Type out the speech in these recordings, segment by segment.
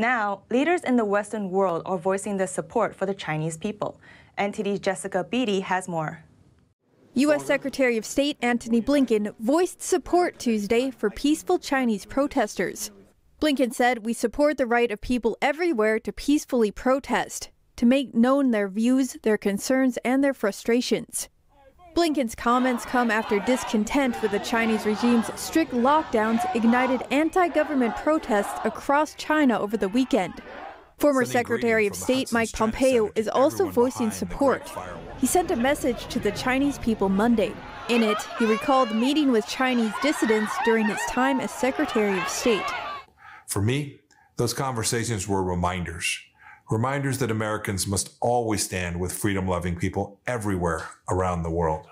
Now, leaders in the Western world are voicing their support for the Chinese people. NTD's Jessica Beatty has more. U.S. Secretary of State Antony Blinken voiced support Tuesday for peaceful Chinese protesters. Blinken said, We support the right of people everywhere to peacefully protest, to make known their views, their concerns, and their frustrations. Blinken's comments come after discontent with the Chinese regime's strict lockdowns ignited anti government protests across China over the weekend. Former Secretary of State Mike Pompeo is also voicing support. He sent a message to the Chinese people Monday. In it, he recalled meeting with Chinese dissidents during his time as Secretary of State. For me, those conversations were reminders reminders that Americans must always stand with freedom loving people everywhere around the world.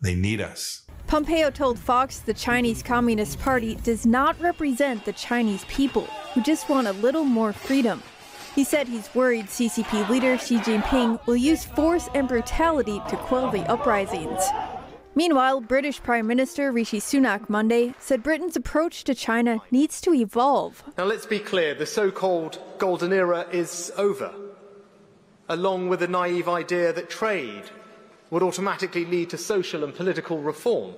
They need us. Pompeo told Fox the Chinese Communist Party does not represent the Chinese people who just want a little more freedom. He said he's worried CCP leader Xi Jinping will use force and brutality to quell the uprisings. Meanwhile, British Prime Minister Rishi Sunak Monday said Britain's approach to China needs to evolve. Now, let's be clear the so called golden era is over, along with the naive idea that trade would automatically lead to social and political reform.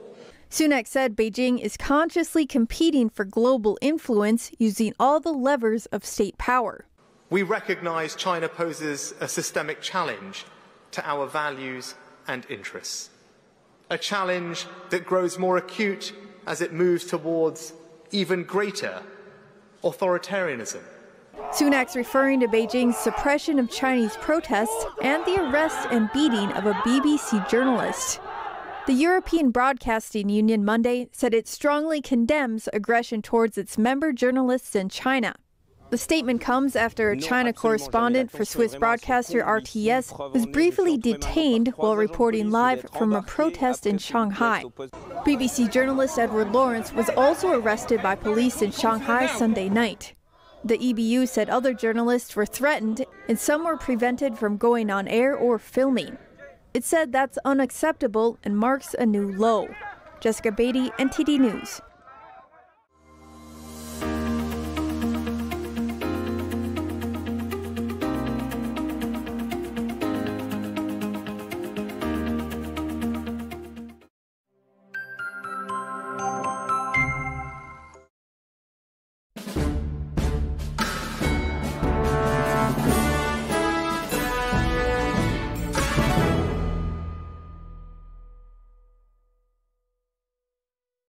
Sunak said Beijing is consciously competing for global influence using all the levers of state power. We recognize China poses a systemic challenge to our values and interests a challenge that grows more acute as it moves towards even greater authoritarianism. Sunak's referring to Beijing's suppression of Chinese protests and the arrest and beating of a BBC journalist. The European Broadcasting Union Monday said it strongly condemns aggression towards its member journalists in China. The statement comes after a China correspondent for Swiss broadcaster RTS was briefly detained while reporting live from a protest in Shanghai. BBC journalist Edward Lawrence was also arrested by police in Shanghai Sunday night. The EBU said other journalists were threatened and some were prevented from going on air or filming. It said that's unacceptable and marks a new low. Jessica Beatty, NTD News.